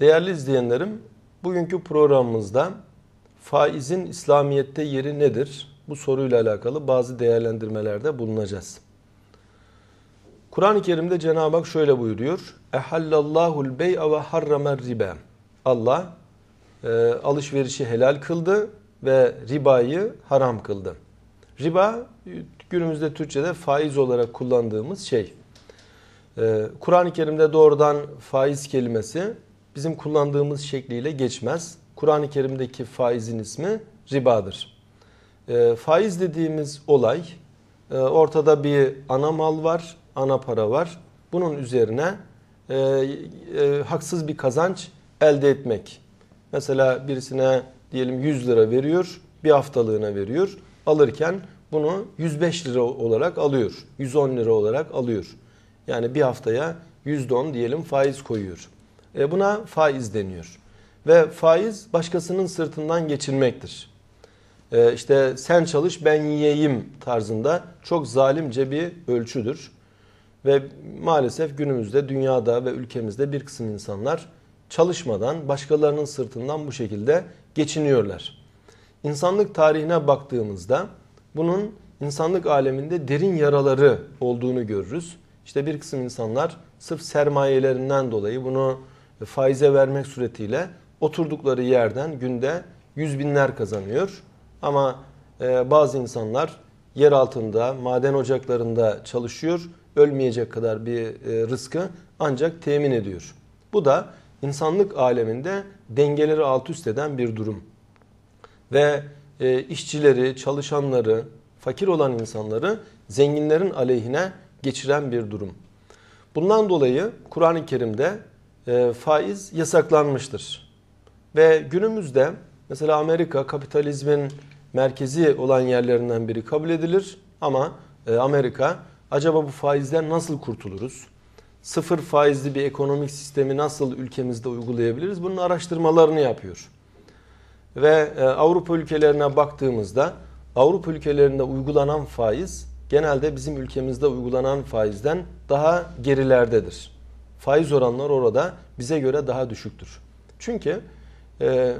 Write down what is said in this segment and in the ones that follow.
Değerli izleyenlerim, bugünkü programımızda faizin İslamiyet'te yeri nedir? Bu soruyla alakalı bazı değerlendirmelerde bulunacağız. Kur'an-ı Kerim'de Cenab-ı Hak şöyle buyuruyor. Ehallallahul bey'a ve harramer riba. Allah e, alışverişi helal kıldı ve ribayı haram kıldı. Riba günümüzde Türkçe'de faiz olarak kullandığımız şey. E, Kur'an-ı Kerim'de doğrudan faiz kelimesi bizim kullandığımız şekliyle geçmez. Kur'an-ı Kerim'deki faizin ismi ribadır. E, faiz dediğimiz olay e, ortada bir ana mal var, ana para var. Bunun üzerine e, e, haksız bir kazanç elde etmek. Mesela birisine diyelim 100 lira veriyor, bir haftalığına veriyor. Alırken bunu 105 lira olarak alıyor, 110 lira olarak alıyor. Yani bir haftaya %10 diyelim faiz koyuyor. E, buna faiz deniyor. Ve faiz başkasının sırtından geçilmektir. E, işte sen çalış ben yiyeyim tarzında çok zalimce bir ölçüdür. Ve maalesef günümüzde dünyada ve ülkemizde bir kısım insanlar çalışmadan başkalarının sırtından bu şekilde geçiniyorlar. İnsanlık tarihine baktığımızda bunun insanlık aleminde derin yaraları olduğunu görürüz. İşte bir kısım insanlar sırf sermayelerinden dolayı bunu faize vermek suretiyle oturdukları yerden günde yüz binler kazanıyor. Ama e, bazı insanlar yer altında maden ocaklarında çalışıyor. Ölmeyecek kadar bir e, rızkı ancak temin ediyor. Bu da insanlık aleminde dengeleri alt üst eden bir durum. Ve e, işçileri, çalışanları, fakir olan insanları zenginlerin aleyhine geçiren bir durum. Bundan dolayı Kur'an-ı Kerim'de e, faiz yasaklanmıştır. Ve günümüzde mesela Amerika kapitalizmin merkezi olan yerlerinden biri kabul edilir ama e, Amerika acaba bu faizden nasıl kurtuluruz? Sıfır faizli bir ekonomik sistemi nasıl ülkemizde uygulayabiliriz? Bunun araştırmalarını yapıyor. Ve e, Avrupa ülkelerine baktığımızda Avrupa ülkelerinde uygulanan faiz genelde bizim ülkemizde uygulanan faizden daha gerilerdedir faiz oranlar orada bize göre daha düşüktür. Çünkü e,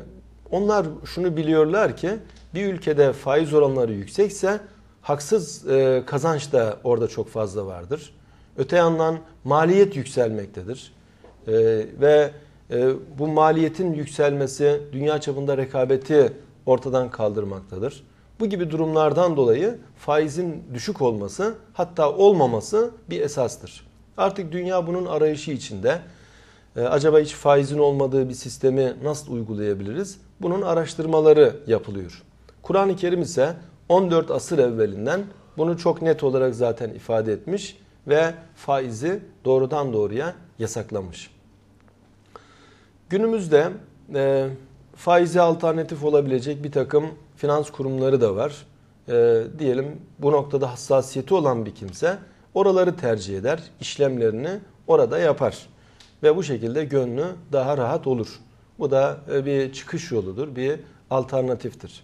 onlar şunu biliyorlar ki bir ülkede faiz oranları yüksekse haksız e, kazanç da orada çok fazla vardır. Öte yandan maliyet yükselmektedir. E, ve e, bu maliyetin yükselmesi dünya çapında rekabeti ortadan kaldırmaktadır. Bu gibi durumlardan dolayı faizin düşük olması hatta olmaması bir esastır. Artık dünya bunun arayışı içinde. Ee, acaba hiç faizin olmadığı bir sistemi nasıl uygulayabiliriz? Bunun araştırmaları yapılıyor. Kur'an-ı Kerim ise 14 asır evvelinden bunu çok net olarak zaten ifade etmiş ve faizi doğrudan doğruya yasaklamış. Günümüzde e, faize alternatif olabilecek bir takım finans kurumları da var. E, diyelim bu noktada hassasiyeti olan bir kimse Oraları tercih eder, işlemlerini orada yapar. Ve bu şekilde gönlü daha rahat olur. Bu da e, bir çıkış yoludur, bir alternatiftir.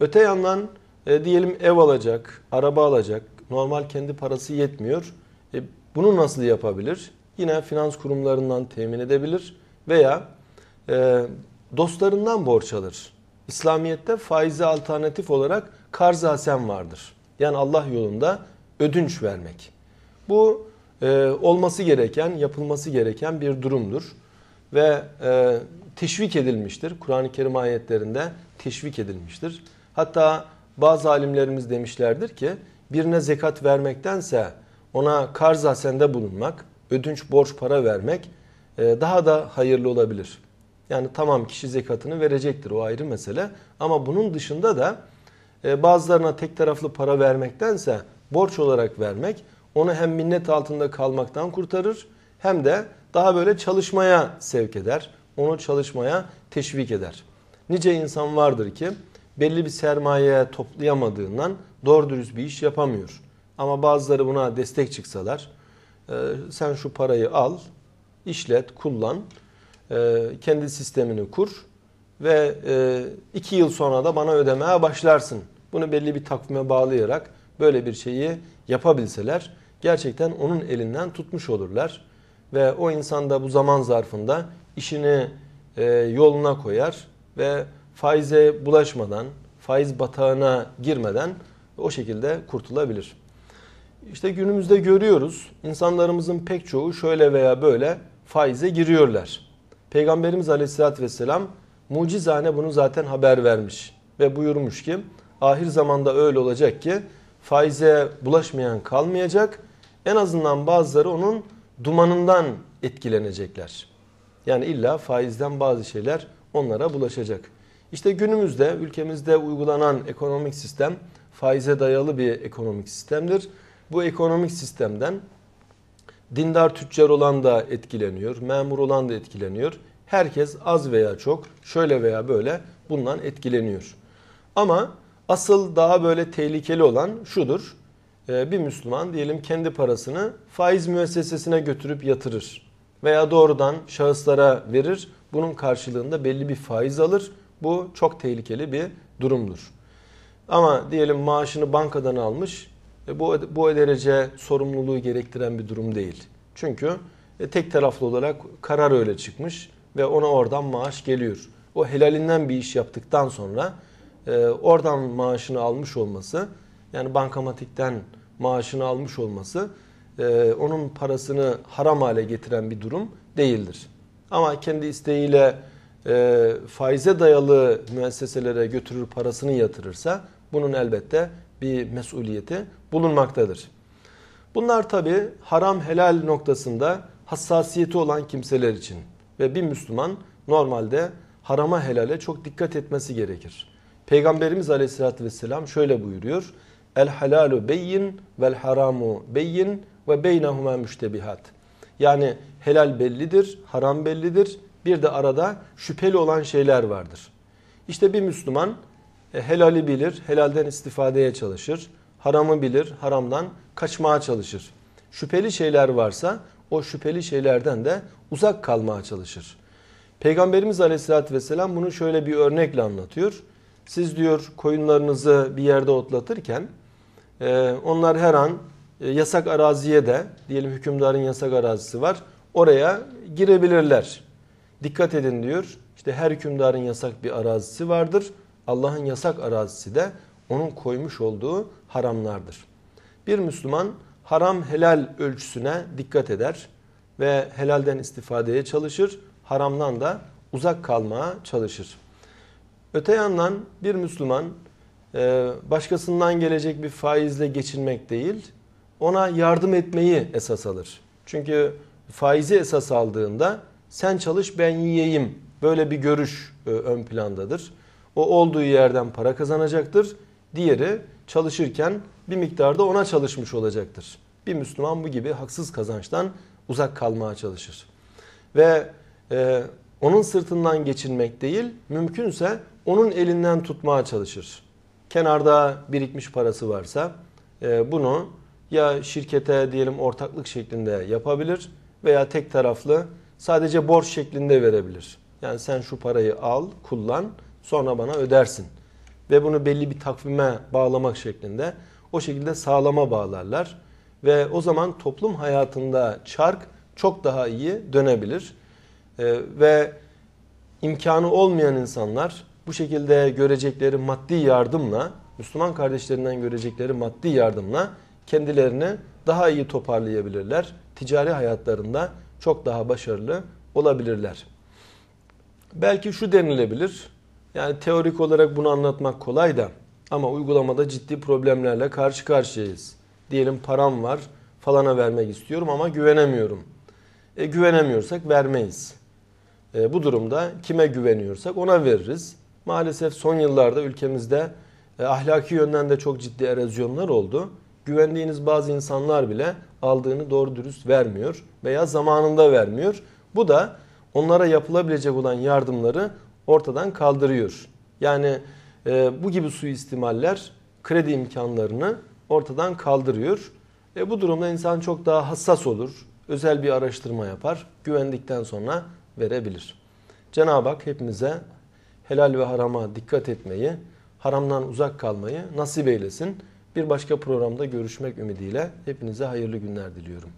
Öte yandan e, diyelim ev alacak, araba alacak, normal kendi parası yetmiyor. E, bunu nasıl yapabilir? Yine finans kurumlarından temin edebilir veya e, dostlarından borç alır. İslamiyet'te faize alternatif olarak karzasen vardır. Yani Allah yolunda ödünç vermek. Bu e, olması gereken, yapılması gereken bir durumdur. Ve e, teşvik edilmiştir. Kur'an-ı Kerim ayetlerinde teşvik edilmiştir. Hatta bazı alimlerimiz demişlerdir ki birine zekat vermektense ona karz hasende bulunmak, ödünç borç para vermek e, daha da hayırlı olabilir. Yani tamam kişi zekatını verecektir o ayrı mesele. Ama bunun dışında da e, bazılarına tek taraflı para vermektense borç olarak vermek onu hem minnet altında kalmaktan kurtarır hem de daha böyle çalışmaya sevk eder. Onu çalışmaya teşvik eder. Nice insan vardır ki belli bir sermayeye toplayamadığından doğru dürüst bir iş yapamıyor. Ama bazıları buna destek çıksalar e, sen şu parayı al, işlet, kullan, e, kendi sistemini kur ve e, iki yıl sonra da bana ödemeye başlarsın. Bunu belli bir takvime bağlayarak böyle bir şeyi yapabilseler gerçekten onun elinden tutmuş olurlar. Ve o insan da bu zaman zarfında işini e, yoluna koyar ve faize bulaşmadan, faiz batağına girmeden o şekilde kurtulabilir. İşte günümüzde görüyoruz insanlarımızın pek çoğu şöyle veya böyle faize giriyorlar. Peygamberimiz aleyhissalatü vesselam mucizane bunu zaten haber vermiş ve buyurmuş ki ahir zamanda öyle olacak ki faize bulaşmayan kalmayacak en azından bazıları onun dumanından etkilenecekler. Yani illa faizden bazı şeyler onlara bulaşacak. İşte günümüzde ülkemizde uygulanan ekonomik sistem faize dayalı bir ekonomik sistemdir. Bu ekonomik sistemden dindar tüccar olan da etkileniyor, memur olan da etkileniyor. Herkes az veya çok şöyle veya böyle bundan etkileniyor. Ama asıl daha böyle tehlikeli olan şudur. Ee, bir Müslüman diyelim kendi parasını faiz müessesesine götürüp yatırır veya doğrudan şahıslara verir. Bunun karşılığında belli bir faiz alır. Bu çok tehlikeli bir durumdur. Ama diyelim maaşını bankadan almış. E, bu bu derece sorumluluğu gerektiren bir durum değil. Çünkü e, tek taraflı olarak karar öyle çıkmış ve ona oradan maaş geliyor. O helalinden bir iş yaptıktan sonra e, oradan maaşını almış olması yani bankamatikten maaşını almış olması e, onun parasını haram hale getiren bir durum değildir. Ama kendi isteğiyle e, faize dayalı müesseselere götürür parasını yatırırsa bunun elbette bir mesuliyeti bulunmaktadır. Bunlar tabi haram helal noktasında hassasiyeti olan kimseler için ve bir Müslüman normalde harama helale çok dikkat etmesi gerekir. Peygamberimiz aleyhissalatü vesselam şöyle buyuruyor. El halalu beyin vel haramu beyin ve beynehuma müştebihat. Yani helal bellidir, haram bellidir. Bir de arada şüpheli olan şeyler vardır. İşte bir Müslüman e, helali bilir, helalden istifadeye çalışır. Haramı bilir, haramdan kaçmaya çalışır. Şüpheli şeyler varsa o şüpheli şeylerden de uzak kalmaya çalışır. Peygamberimiz aleyhissalatü vesselam bunu şöyle bir örnekle anlatıyor. Siz diyor koyunlarınızı bir yerde otlatırken ee, onlar her an e, yasak araziye de diyelim hükümdarın yasak arazisi var. Oraya girebilirler. Dikkat edin diyor. İşte her hükümdarın yasak bir arazisi vardır. Allah'ın yasak arazisi de onun koymuş olduğu haramlardır. Bir Müslüman haram helal ölçüsüne dikkat eder ve helalden istifadeye çalışır, haramdan da uzak kalmaya çalışır. Öte yandan bir Müslüman ee, başkasından gelecek bir faizle geçinmek değil, ona yardım etmeyi esas alır. Çünkü faizi esas aldığında sen çalış ben yiyeyim böyle bir görüş e, ön plandadır. O olduğu yerden para kazanacaktır. Diğeri çalışırken bir miktarda ona çalışmış olacaktır. Bir Müslüman bu gibi haksız kazançtan uzak kalmaya çalışır. Ve e, onun sırtından geçinmek değil, mümkünse onun elinden tutmaya çalışır kenarda birikmiş parası varsa e, bunu ya şirkete diyelim ortaklık şeklinde yapabilir veya tek taraflı sadece borç şeklinde verebilir. Yani sen şu parayı al, kullan, sonra bana ödersin. Ve bunu belli bir takvime bağlamak şeklinde o şekilde sağlama bağlarlar. Ve o zaman toplum hayatında çark çok daha iyi dönebilir. Ee, ve imkanı olmayan insanlar bu şekilde görecekleri maddi yardımla, Müslüman kardeşlerinden görecekleri maddi yardımla kendilerini daha iyi toparlayabilirler. Ticari hayatlarında çok daha başarılı olabilirler. Belki şu denilebilir. Yani teorik olarak bunu anlatmak kolay da ama uygulamada ciddi problemlerle karşı karşıyayız. Diyelim param var falana vermek istiyorum ama güvenemiyorum. E, güvenemiyorsak vermeyiz. E, bu durumda kime güveniyorsak ona veririz maalesef son yıllarda ülkemizde e, ahlaki yönden de çok ciddi erozyonlar oldu. Güvendiğiniz bazı insanlar bile aldığını doğru dürüst vermiyor veya zamanında vermiyor. Bu da onlara yapılabilecek olan yardımları ortadan kaldırıyor. Yani e, bu gibi suistimaller kredi imkanlarını ortadan kaldırıyor. E, bu durumda insan çok daha hassas olur. Özel bir araştırma yapar. Güvendikten sonra verebilir. Cenab-ı Hak hepimize helal ve harama dikkat etmeyi, haramdan uzak kalmayı nasip eylesin. Bir başka programda görüşmek ümidiyle hepinize hayırlı günler diliyorum.